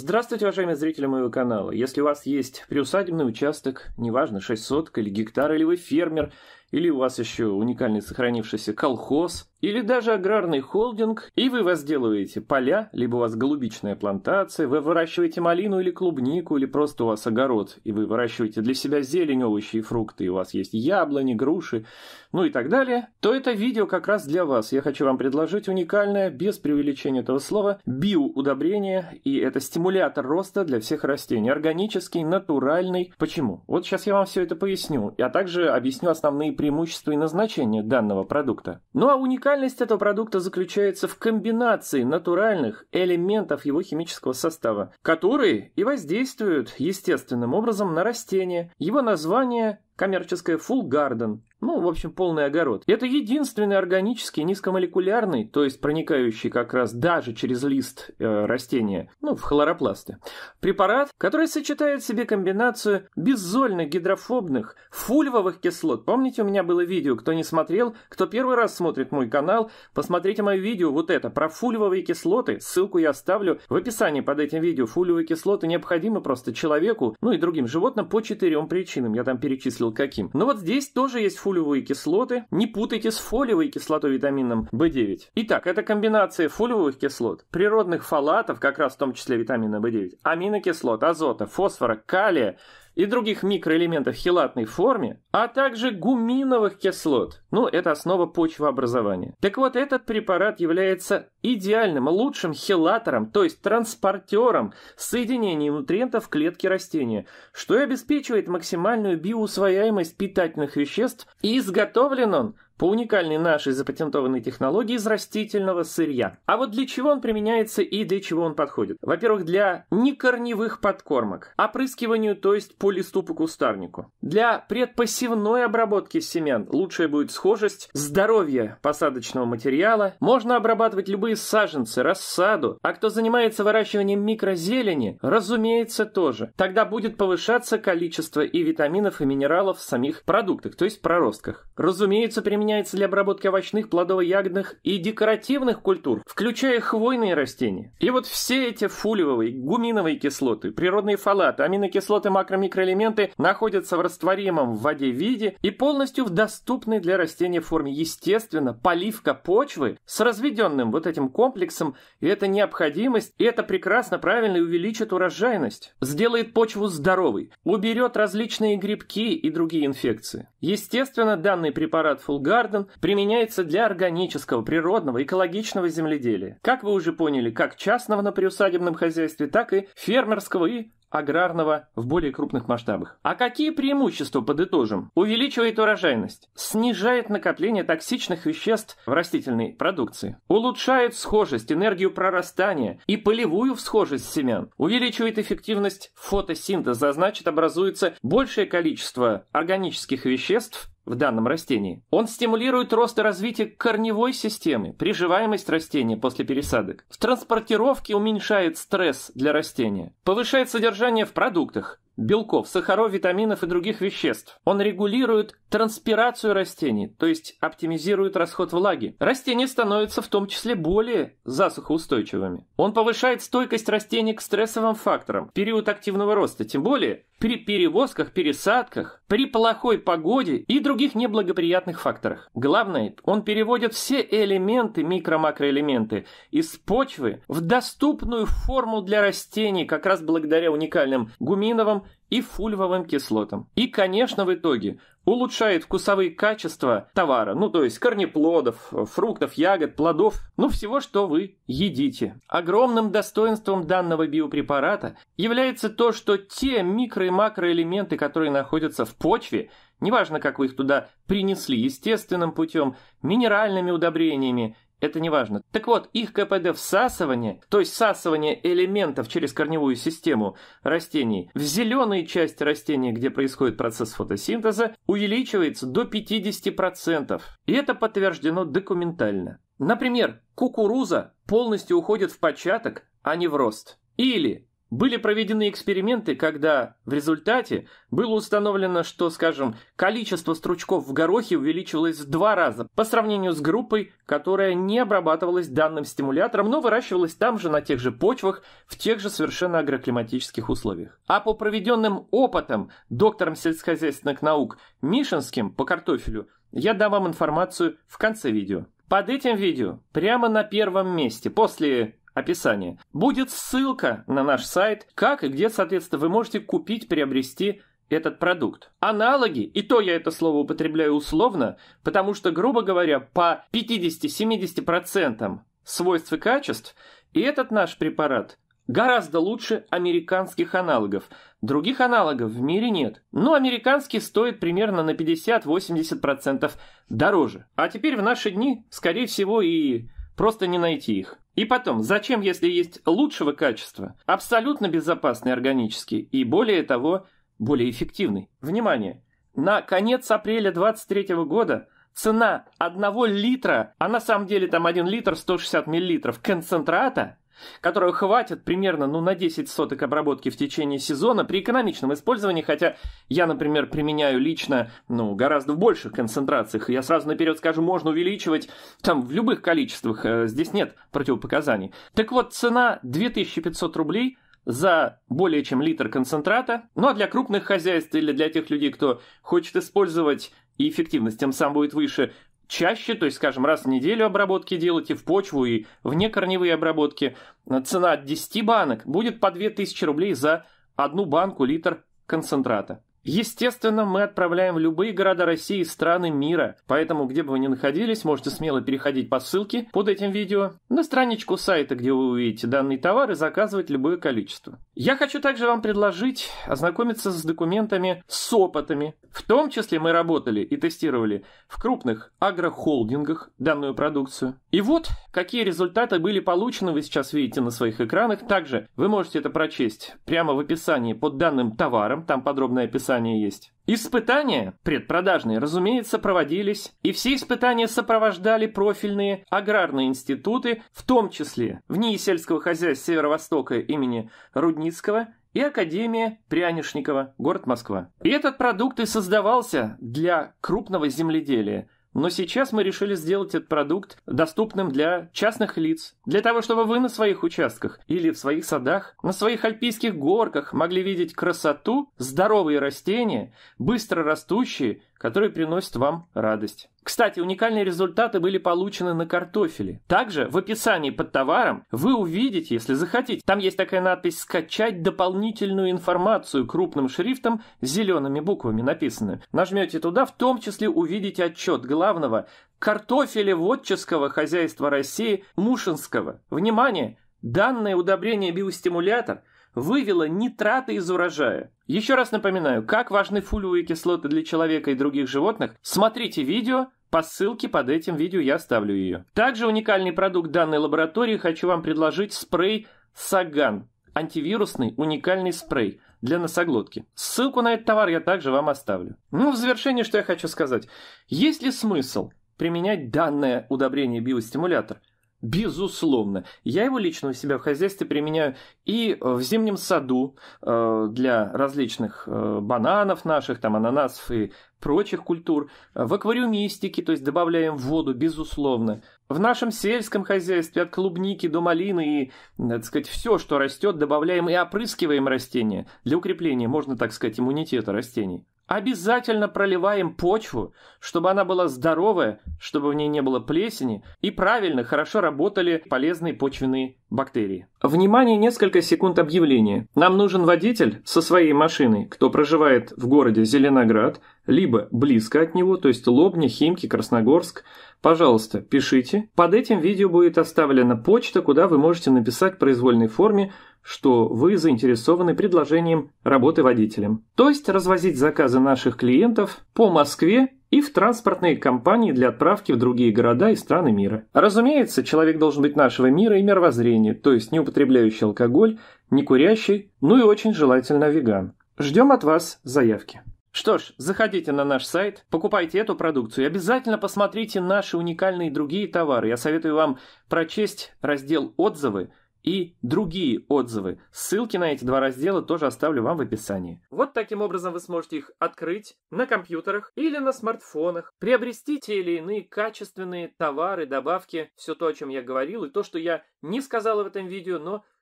Здравствуйте, уважаемые зрители моего канала. Если у вас есть приусадебный участок, неважно, соток или гектар, или вы фермер, или у вас еще уникальный сохранившийся колхоз, или даже аграрный холдинг, и вы возделываете поля, либо у вас голубичная плантация, вы выращиваете малину или клубнику, или просто у вас огород, и вы выращиваете для себя зелень, овощи и фрукты, и у вас есть яблони, груши, ну и так далее, то это видео как раз для вас. Я хочу вам предложить уникальное, без преувеличения этого слова, биоудобрение, и это стимулятор роста для всех растений, органический, натуральный. Почему? Вот сейчас я вам все это поясню, а также объясню основные преимущества и назначения данного продукта. Ну а уникальность этого продукта заключается в комбинации натуральных элементов его химического состава, которые и воздействуют естественным образом на растение. Его название коммерческая Full Garden, ну, в общем, полный огород. Это единственный органический низкомолекулярный, то есть проникающий как раз даже через лист э, растения, ну, в хлоропласты, препарат, который сочетает в себе комбинацию беззольных гидрофобных фульвовых кислот. Помните, у меня было видео, кто не смотрел, кто первый раз смотрит мой канал, посмотрите мое видео вот это про фульвовые кислоты, ссылку я оставлю в описании под этим видео. Фульвовые кислоты необходимы просто человеку, ну и другим животным по четырем причинам, я там перечислил видел каким. Но вот здесь тоже есть фолиевые кислоты. Не путайте с фолиевой кислотой витамином В9. Итак, это комбинация фолиевых кислот, природных фолатов, как раз в том числе витамина В9, аминокислот, азота, фосфора, калия, и других микроэлементов хелатной форме, а также гуминовых кислот. Ну, это основа почвообразования. Так вот, этот препарат является идеальным, лучшим хелатором, то есть транспортером соединений нутриентов в клетки растения, что и обеспечивает максимальную биоусвояемость питательных веществ, и изготовлен он – по уникальной нашей запатентованной технологии из растительного сырья. А вот для чего он применяется и для чего он подходит? Во-первых, для некорневых подкормок, опрыскиванию, то есть по листу по кустарнику. Для предпосевной обработки семян лучшая будет схожесть, здоровье посадочного материала. Можно обрабатывать любые саженцы, рассаду. А кто занимается выращиванием микрозелени, разумеется, тоже. Тогда будет повышаться количество и витаминов, и минералов в самих продуктах, то есть проростках. Разумеется, применяется применяется для обработки овощных, плодово-ягодных и декоративных культур, включая хвойные растения. И вот все эти фулевые, гуминовые кислоты, природные фолаты, аминокислоты, макро-микроэлементы находятся в растворимом в воде виде и полностью в доступной для растения форме. Естественно, поливка почвы с разведенным вот этим комплексом, и это необходимость, и это прекрасно, правильно и увеличит урожайность. Сделает почву здоровой, уберет различные грибки и другие инфекции. Естественно, данный препарат фулгар Гарден применяется для органического, природного, экологичного земледелия. Как вы уже поняли, как частного на приусадебном хозяйстве, так и фермерского и аграрного в более крупных масштабах. А какие преимущества подытожим? Увеличивает урожайность, снижает накопление токсичных веществ в растительной продукции, улучшает схожесть, энергию прорастания и полевую всхожесть семян, увеличивает эффективность фотосинтеза, а значит образуется большее количество органических веществ в данном растении. Он стимулирует рост и развитие корневой системы, приживаемость растения после пересадок. В транспортировке уменьшает стресс для растения, повышает содержание в продуктах, белков, сахаров, витаминов и других веществ. Он регулирует транспирацию растений, то есть оптимизирует расход влаги. Растения становятся в том числе более засухоустойчивыми. Он повышает стойкость растений к стрессовым факторам, период активного роста, тем более при перевозках, пересадках, при плохой погоде и других неблагоприятных факторах. Главное, он переводит все элементы, микро-макроэлементы, из почвы в доступную форму для растений, как раз благодаря уникальным гуминовым и фульвовым кислотам. И, конечно, в итоге улучшает вкусовые качества товара, ну то есть корнеплодов, фруктов, ягод, плодов, ну всего, что вы едите. Огромным достоинством данного биопрепарата является то, что те микро- и макроэлементы, которые находятся в почве, неважно, как вы их туда принесли, естественным путем, минеральными удобрениями это не важно. Так вот, их КПД всасывания, то есть всасывание элементов через корневую систему растений в зеленые части растения, где происходит процесс фотосинтеза, увеличивается до 50%. И это подтверждено документально. Например, кукуруза полностью уходит в початок, а не в рост. Или были проведены эксперименты, когда в результате было установлено, что, скажем, количество стручков в горохе увеличивалось в два раза по сравнению с группой, которая не обрабатывалась данным стимулятором, но выращивалась там же, на тех же почвах, в тех же совершенно агроклиматических условиях. А по проведенным опытам доктором сельскохозяйственных наук Мишинским по картофелю я дам вам информацию в конце видео. Под этим видео, прямо на первом месте, после описании. Будет ссылка на наш сайт, как и где, соответственно, вы можете купить, приобрести этот продукт. Аналоги, и то я это слово употребляю условно, потому что, грубо говоря, по 50-70% свойств и качеств, и этот наш препарат гораздо лучше американских аналогов. Других аналогов в мире нет, но американский стоит примерно на 50-80% дороже. А теперь в наши дни, скорее всего, и просто не найти их. И потом, зачем, если есть лучшего качества, абсолютно безопасный органический и, более того, более эффективный? Внимание! На конец апреля 2023 года цена 1 литра, а на самом деле там 1 литр 160 миллилитров концентрата – которого хватит примерно ну, на 10 соток обработки в течение сезона при экономичном использовании, хотя я, например, применяю лично ну, гораздо в больших концентрациях. Я сразу наперед скажу, можно увеличивать там в любых количествах, э, здесь нет противопоказаний. Так вот, цена 2500 рублей – за более чем литр концентрата. Ну а для крупных хозяйств или для тех людей, кто хочет использовать и эффективность тем самым будет выше, чаще, то есть, скажем, раз в неделю обработки делаете, в почву и вне корневые обработки, цена от 10 банок будет по 2000 рублей за одну банку литр концентрата. Естественно, мы отправляем в любые города России и страны мира, поэтому где бы вы ни находились, можете смело переходить по ссылке под этим видео на страничку сайта, где вы увидите данный товар и заказывать любое количество. Я хочу также вам предложить ознакомиться с документами, с опытами. В том числе мы работали и тестировали в крупных агрохолдингах данную продукцию. И вот какие результаты были получены, вы сейчас видите на своих экранах. Также вы можете это прочесть прямо в описании под данным товаром, там подробное описание есть. Испытания, предпродажные, разумеется, проводились, и все испытания сопровождали профильные аграрные институты, в том числе в НИИ сельского хозяйства Северо-Востока имени Рудницкого и Академия Прянишникова, город Москва. И этот продукт и создавался для крупного земледелия – но сейчас мы решили сделать этот продукт доступным для частных лиц, для того, чтобы вы на своих участках или в своих садах, на своих альпийских горках могли видеть красоту, здоровые растения, быстро растущие который приносит вам радость. Кстати, уникальные результаты были получены на картофеле. Также в описании под товаром вы увидите, если захотите, там есть такая надпись «Скачать дополнительную информацию» крупным шрифтом с зелеными буквами написанную. Нажмете туда, в том числе увидите отчет главного картофелеводческого хозяйства России Мушинского. Внимание! Данное удобрение биостимулятор – вывела нитраты из урожая. Еще раз напоминаю, как важны фулиевые кислоты для человека и других животных, смотрите видео, по ссылке под этим видео я оставлю ее. Также уникальный продукт данной лаборатории хочу вам предложить спрей Саган. Антивирусный уникальный спрей для носоглотки. Ссылку на этот товар я также вам оставлю. Ну, в завершение, что я хочу сказать. Есть ли смысл применять данное удобрение биостимулятор? Безусловно. Я его лично у себя в хозяйстве применяю и э, в зимнем саду э, для различных э, бананов наших, там, ананасов и прочих культур, в аквариумистике, то есть добавляем в воду, безусловно. В нашем сельском хозяйстве от клубники до малины и, так сказать, все, что растет, добавляем и опрыскиваем растения для укрепления, можно так сказать, иммунитета растений. Обязательно проливаем почву, чтобы она была здоровая, чтобы в ней не было плесени и правильно, хорошо работали полезные почвенные бактерии. Внимание, несколько секунд объявления. Нам нужен водитель со своей машиной, кто проживает в городе Зеленоград – либо близко от него, то есть Лобня, Химки, Красногорск, пожалуйста, пишите. Под этим видео будет оставлена почта, куда вы можете написать в произвольной форме, что вы заинтересованы предложением работы водителем. То есть развозить заказы наших клиентов по Москве и в транспортные компании для отправки в другие города и страны мира. Разумеется, человек должен быть нашего мира и мировоззрения, то есть не употребляющий алкоголь, не курящий, ну и очень желательно веган. Ждем от вас заявки. Что ж, заходите на наш сайт, покупайте эту продукцию и обязательно посмотрите наши уникальные другие товары. Я советую вам прочесть раздел «Отзывы», и другие отзывы. Ссылки на эти два раздела тоже оставлю вам в описании. Вот таким образом вы сможете их открыть на компьютерах или на смартфонах, приобрести те или иные качественные товары, добавки, все то, о чем я говорил, и то, что я не сказал в этом видео, но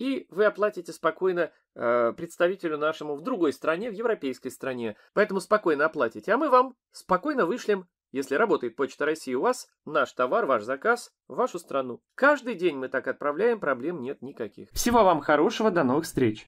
и вы оплатите спокойно э, представителю нашему в другой стране, в европейской стране. Поэтому спокойно оплатите, а мы вам спокойно вышлем, если работает Почта России у вас, наш товар, ваш заказ, в вашу страну. Каждый день мы так отправляем, проблем нет никаких. Всего вам хорошего, до новых встреч!